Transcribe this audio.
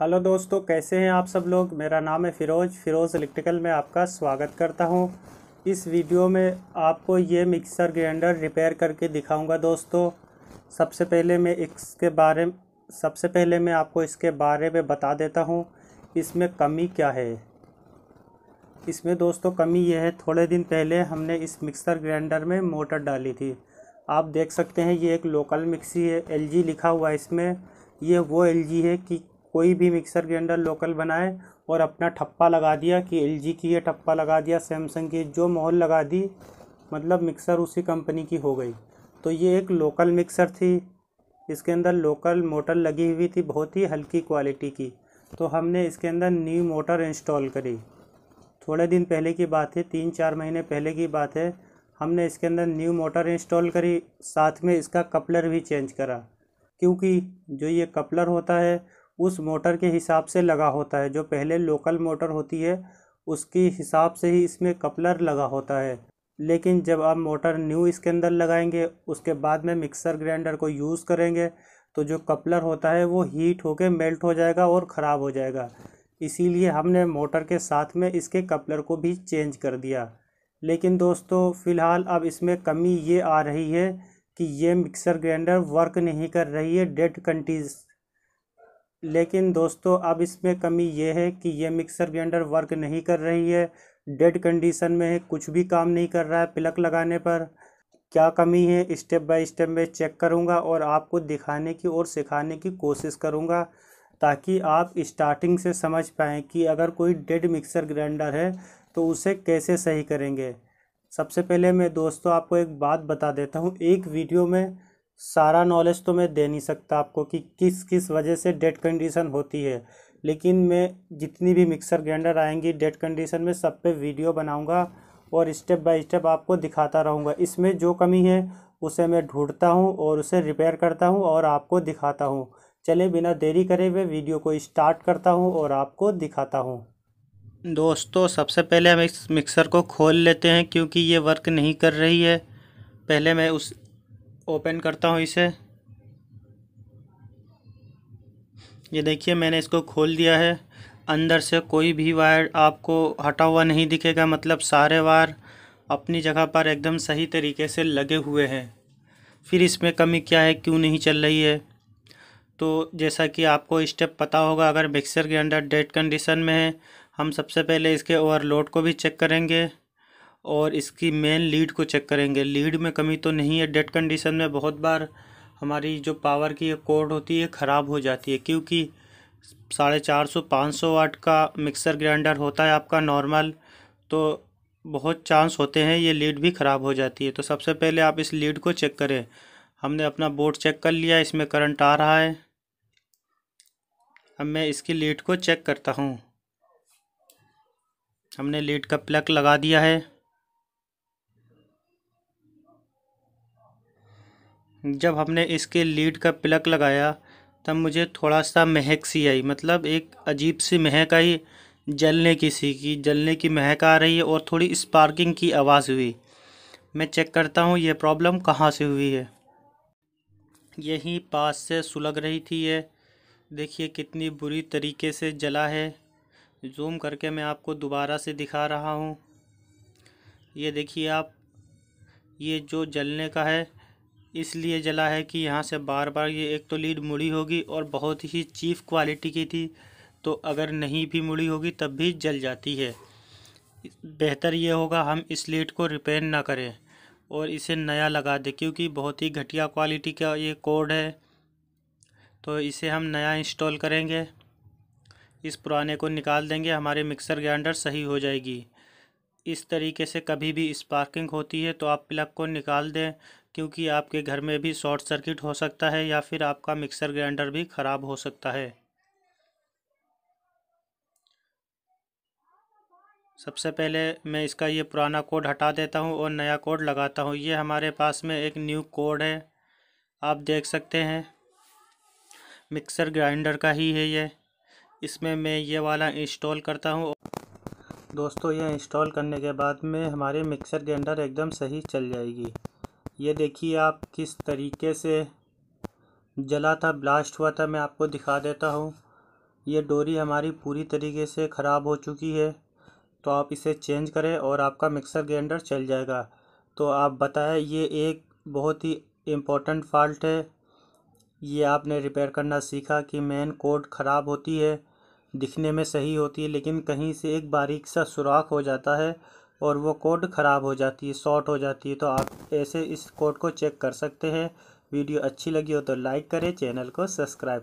hello दोस्तों कैसे हैं आप सब लोग मेरा नाम है फ़िरोज़ फ़िरोज़ इलेक्ट्रिकल में आपका स्वागत करता हूं इस वीडियो में आपको ये मिक्सर ग्राइंडर रिपेयर करके दिखाऊंगा दोस्तों सबसे पहले मैं इसके बारे सबसे पहले मैं आपको इसके बारे में बता देता हूं इसमें कमी क्या है इसमें दोस्तों कमी यह है थोड़े दिन पहले हमने इस मिक्सर ग्राइंडर में मोटर डाली थी आप देख सकते हैं ये एक लोकल मिक्सी है एल लिखा हुआ है इसमें ये वो एल है कि कोई भी मिक्सर ग्राइंडर लोकल बनाए और अपना ठप्पा लगा दिया कि एल की ये ठप्पा लगा दिया सैमसंग की जो मोहल लगा दी मतलब मिक्सर उसी कंपनी की हो गई तो ये एक लोकल मिक्सर थी इसके अंदर लोकल मोटर लगी हुई थी बहुत ही हल्की क्वालिटी की तो हमने इसके अंदर न्यू मोटर इंस्टॉल करी थोड़े दिन पहले की बात है तीन चार महीने पहले की बात है हमने इसके अंदर न्यू मोटर इंस्टॉल करी साथ में इसका कपलर भी चेंज करा क्योंकि जो ये कपलर होता है उस मोटर के हिसाब से लगा होता है जो पहले लोकल मोटर होती है उसके हिसाब से ही इसमें कपलर लगा होता है लेकिन जब आप मोटर न्यू इसके अंदर लगाएंगे उसके बाद में मिक्सर ग्राइंडर को यूज़ करेंगे तो जो कपलर होता है वो हीट होके मेल्ट हो जाएगा और ख़राब हो जाएगा इसीलिए हमने मोटर के साथ में इसके कपलर को भी चेंज कर दिया लेकिन दोस्तों फ़िलहाल अब इसमें कमी ये आ रही है कि ये मिक्सर ग्राइंडर वर्क नहीं कर रही है डेड कंटीज़ लेकिन दोस्तों अब इसमें कमी ये है कि ये मिक्सर ग्राइंडर वर्क नहीं कर रही है डेड कंडीशन में है कुछ भी काम नहीं कर रहा है प्लग लगाने पर क्या कमी है स्टेप बाय स्टेप मैं चेक करूँगा और आपको दिखाने की और सिखाने की कोशिश करूँगा ताकि आप स्टार्टिंग से समझ पाएँ कि अगर कोई डेड मिक्सर ग्राइंडर है तो उसे कैसे सही करेंगे सबसे पहले मैं दोस्तों आपको एक बात बता देता हूँ एक वीडियो में सारा नॉलेज तो मैं दे नहीं सकता आपको कि किस किस वजह से डेट कंडीशन होती है लेकिन मैं जितनी भी मिक्सर ग्राइंडर आएंगी डेट कंडीशन में सब पे वीडियो बनाऊंगा और स्टेप बाय स्टेप आपको दिखाता रहूँगा इसमें जो कमी है उसे मैं ढूंढता हूँ और उसे रिपेयर करता हूँ और आपको दिखाता हूँ चले बिना देरी करे हुए वीडियो को स्टार्ट करता हूँ और आपको दिखाता हूँ दोस्तों सबसे पहले हम इस मिक्सर को खोल लेते हैं क्योंकि ये वर्क नहीं कर रही है पहले मैं उस ओपन करता हूँ इसे ये देखिए मैंने इसको खोल दिया है अंदर से कोई भी वायर आपको हटा हुआ नहीं दिखेगा मतलब सारे वायर अपनी जगह पर एकदम सही तरीके से लगे हुए हैं फिर इसमें कमी क्या है क्यों नहीं चल रही है तो जैसा कि आपको स्टेप पता होगा अगर मिक्सर के अंदर डेड कंडीशन में है हम सबसे पहले इसके ओवरलोड को भी चेक करेंगे और इसकी मेन लीड को चेक करेंगे लीड में कमी तो नहीं है डेड कंडीशन में बहुत बार हमारी जो पावर की कोड होती है ख़राब हो जाती है क्योंकि साढ़े चार सौ पाँच सौ वाट का मिक्सर ग्राइंडर होता है आपका नॉर्मल तो बहुत चांस होते हैं ये लीड भी ख़राब हो जाती है तो सबसे पहले आप इस लीड को चेक करें हमने अपना बोर्ड चेक कर लिया इसमें करंट आ रहा है अब मैं इसकी लीड को चेक करता हूँ हमने लीड का प्लग लगा दिया है जब हमने इसके लीड का प्लग लगाया तब मुझे थोड़ा सा महक सी आई मतलब एक अजीब सी महक आई जलने की सी की जलने की महक आ रही है और थोड़ी स्पार्किंग की आवाज़ हुई मैं चेक करता हूँ ये प्रॉब्लम कहाँ से हुई है यहीं पास से सुलग रही थी ये देखिए कितनी बुरी तरीके से जला है जूम करके मैं आपको दोबारा से दिखा रहा हूँ ये देखिए आप ये जो जलने का है इसलिए जला है कि यहाँ से बार बार ये एक तो लीड मुड़ी होगी और बहुत ही चीफ क्वालिटी की थी तो अगर नहीं भी मुड़ी होगी तब भी जल जाती है बेहतर ये होगा हम इस लीड को रिपेयर ना करें और इसे नया लगा दें क्योंकि बहुत ही घटिया क्वालिटी का ये कोड है तो इसे हम नया इंस्टॉल करेंगे इस पुराने को निकाल देंगे हमारे मिक्सर ग्राइंडर सही हो जाएगी इस तरीके से कभी भी स्पार्किंग होती है तो आप प्लग को निकाल दें क्योंकि आपके घर में भी शॉर्ट सर्किट हो सकता है या फिर आपका मिक्सर ग्राइंडर भी ख़राब हो सकता है सबसे पहले मैं इसका ये पुराना कोड हटा देता हूँ और नया कोड लगाता हूँ ये हमारे पास में एक न्यू कोड है आप देख सकते हैं मिक्सर ग्राइंडर का ही है ये इसमें मैं ये वाला इंस्टॉल करता हूँ दोस्तों ये इंस्टॉल करने के बाद में हमारे मिक्सर ग्राइंडर एकदम सही चल जाएगी ये देखिए आप किस तरीके से जला था ब्लास्ट हुआ था मैं आपको दिखा देता हूँ ये डोरी हमारी पूरी तरीके से ख़राब हो चुकी है तो आप इसे चेंज करें और आपका मिक्सर ग्राइंडर चल जाएगा तो आप बताएं ये एक बहुत ही इम्पोर्टेंट फॉल्ट है ये आपने रिपेयर करना सीखा कि मेन कोड ख़राब होती है दिखने में सही होती है लेकिन कहीं से एक बारीक सा सुराख हो जाता है और वो कोड ख़राब हो जाती है शॉर्ट हो जाती है तो आप ऐसे इस कोड को चेक कर सकते हैं वीडियो अच्छी लगी हो तो लाइक करें चैनल को सब्सक्राइब